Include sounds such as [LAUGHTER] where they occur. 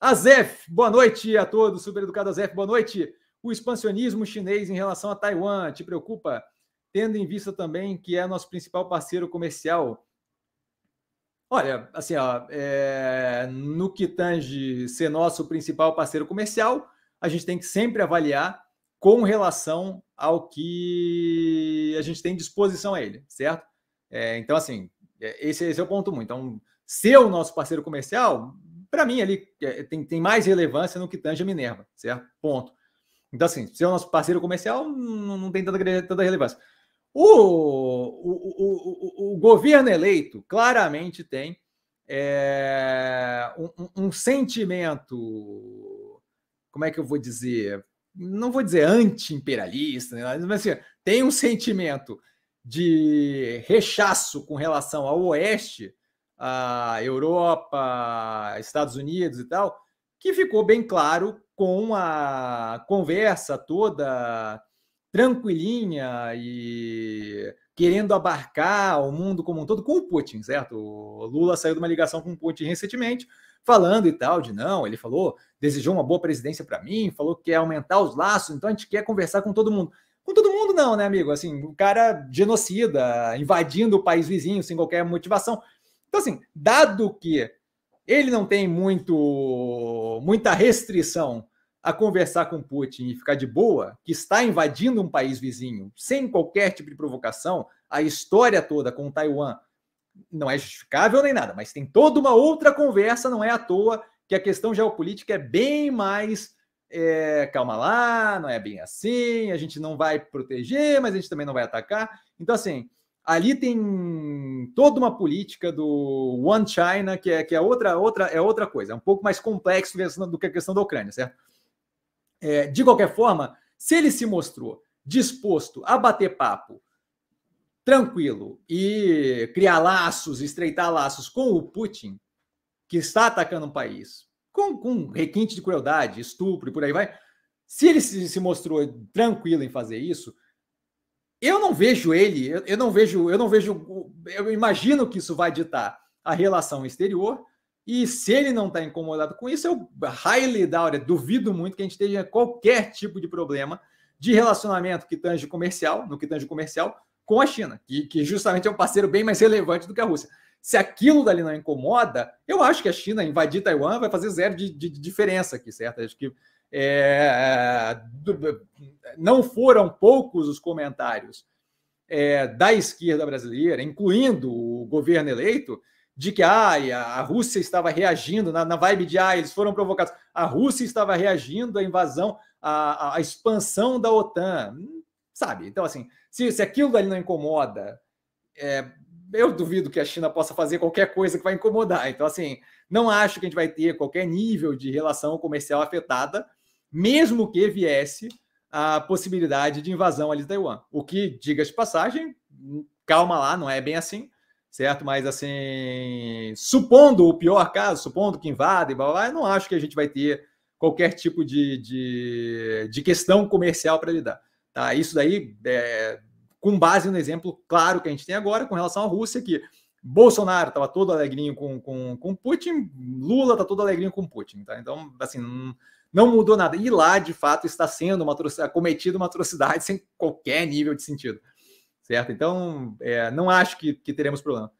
Azef, boa noite a todos. Super educado Azef, boa noite. O expansionismo chinês em relação a Taiwan te preocupa? Tendo em vista também que é nosso principal parceiro comercial. Olha, assim, ó, é, no que tange ser nosso principal parceiro comercial, a gente tem que sempre avaliar com relação ao que a gente tem disposição a ele, certo? É, então, assim, é, esse, esse é o ponto muito. Então, ser o nosso parceiro comercial, para mim, ali é, tem, tem mais relevância no que tange a Minerva, certo? Ponto. Então, assim, ser o nosso parceiro comercial não, não tem tanta, tanta relevância. O, o, o, o, governo eleito claramente tem é, um, um, sentimento, como é que eu vou dizer? Não vou dizer anti-imperialista, né? mas assim, tem um sentimento de rechaço com relação ao Oeste a Europa, Estados Unidos e tal, que ficou bem claro com a conversa toda tranquilinha e querendo abarcar o mundo como um todo com o Putin, certo? O Lula saiu de uma ligação com o Putin recentemente, falando e tal de não, ele falou, desejou uma boa presidência para mim, falou que quer aumentar os laços, então a gente quer conversar com todo mundo. Com todo mundo não, né, amigo? Assim, o um cara genocida, invadindo o país vizinho sem qualquer motivação. Então, assim, dado que ele não tem muito muita restrição a conversar com Putin e ficar de boa, que está invadindo um país vizinho sem qualquer tipo de provocação, a história toda com Taiwan não é justificável nem nada, mas tem toda uma outra conversa, não é à toa que a questão geopolítica é bem mais é, calma lá, não é bem assim, a gente não vai proteger, mas a gente também não vai atacar. Então, assim, Ali tem toda uma política do One China, que é, que é, outra, outra, é outra coisa, é um pouco mais complexo do que a questão da Ucrânia, certo? É, de qualquer forma, se ele se mostrou disposto a bater papo tranquilo e criar laços, estreitar laços com o Putin, que está atacando um país, com, com requinte de crueldade, estupro e por aí vai, se ele se, se mostrou tranquilo em fazer isso, eu não vejo ele, eu, não vejo, eu não vejo, eu imagino que isso vai ditar a relação exterior. E se ele não está incomodado com isso, eu highly doubt, eu duvido muito que a gente tenha qualquer tipo de problema de relacionamento que tange comercial, no que tange comercial, com a China, que, que justamente é um parceiro bem mais relevante do que a Rússia. Se aquilo dali não incomoda, eu acho que a China invadir Taiwan vai fazer zero de, de, de diferença aqui, certo? Acho que é, não foram poucos os comentários é, da esquerda brasileira, incluindo o governo eleito, de que ai, a Rússia estava reagindo na, na vibe de ah, eles foram provocados. A Rússia estava reagindo à invasão, à, à expansão da OTAN. Sabe? Então, assim, se, se aquilo dali não incomoda, é, eu duvido que a China possa fazer qualquer coisa que vai incomodar. Então, assim, não acho que a gente vai ter qualquer nível de relação comercial afetada, mesmo que viesse a possibilidade de invasão ali de Taiwan. O que, diga de passagem, calma lá, não é bem assim, certo? Mas assim, supondo o pior caso, supondo que invadem, blá, blá, eu não acho que a gente vai ter qualquer tipo de, de, de questão comercial para lidar. Tá? Isso daí, é, com base no exemplo claro que a gente tem agora com relação à Rússia, que Bolsonaro estava todo alegrinho com, com, com Putin, Lula está todo alegrinho com Putin. Tá? Então, assim, não mudou nada. E lá, de fato, está sendo uma cometida uma atrocidade [LAUGHS] sem qualquer nível de sentido. Certo? Então, é, não acho que, que teremos problema.